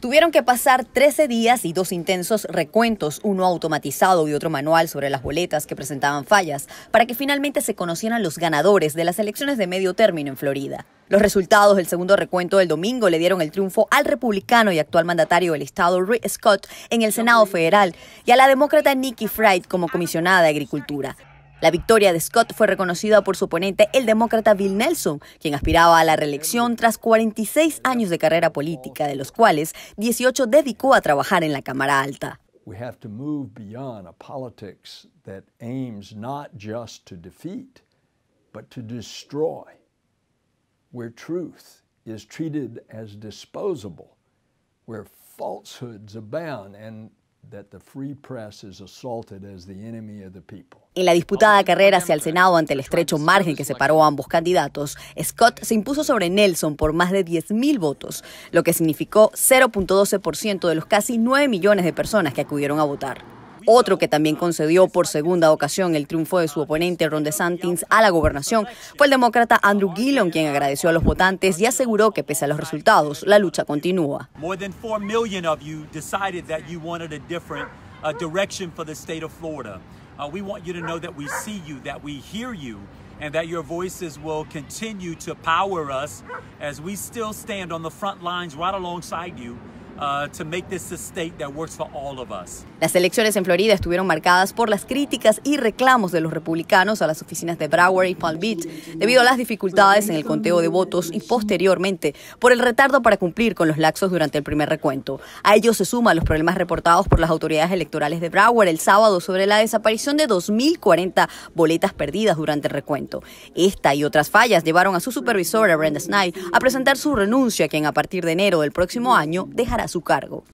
Tuvieron que pasar 13 días y dos intensos recuentos, uno automatizado y otro manual sobre las boletas que presentaban fallas, para que finalmente se conocieran los ganadores de las elecciones de medio término en Florida. Los resultados del segundo recuento del domingo le dieron el triunfo al republicano y actual mandatario del estado Rick Scott en el Senado federal y a la demócrata Nikki Fried como comisionada de Agricultura. La victoria de Scott fue reconocida por su oponente, el demócrata Bill Nelson, quien aspiraba a la reelección tras 46 años de carrera política, de los cuales 18 dedicó a trabajar en la Cámara Alta. We have to move beyond a politics that aims not just to defeat, but to destroy, where truth is treated as disposable, where falsehoods abound, and en la disputada carrera hacia el Senado ante el estrecho margen que separó a ambos candidatos, Scott se impuso sobre Nelson por más de 10.000 votos, lo que significó 0.12% de los casi 9 millones de personas que acudieron a votar otro que también concedió por segunda ocasión el triunfo de su oponente Ron DeSantis a la gobernación fue el demócrata Andrew Gillon, quien agradeció a los votantes y aseguró que pese a los resultados, la lucha continúa. direction for the state of Florida. Uh, we want you to know that we see you, that we hear you, and that your voices will continue to power us as we still stand on the front lines right alongside you las elecciones en Florida estuvieron marcadas por las críticas y reclamos de los republicanos a las oficinas de Broward y Palm Beach debido a las dificultades en el conteo de votos y posteriormente por el retardo para cumplir con los laxos durante el primer recuento. A ello se suman los problemas reportados por las autoridades electorales de Broward el sábado sobre la desaparición de 2.040 boletas perdidas durante el recuento. Esta y otras fallas llevaron a su supervisora Brenda Snyde, a presentar su renuncia, quien a partir de enero del próximo año dejará su cargo.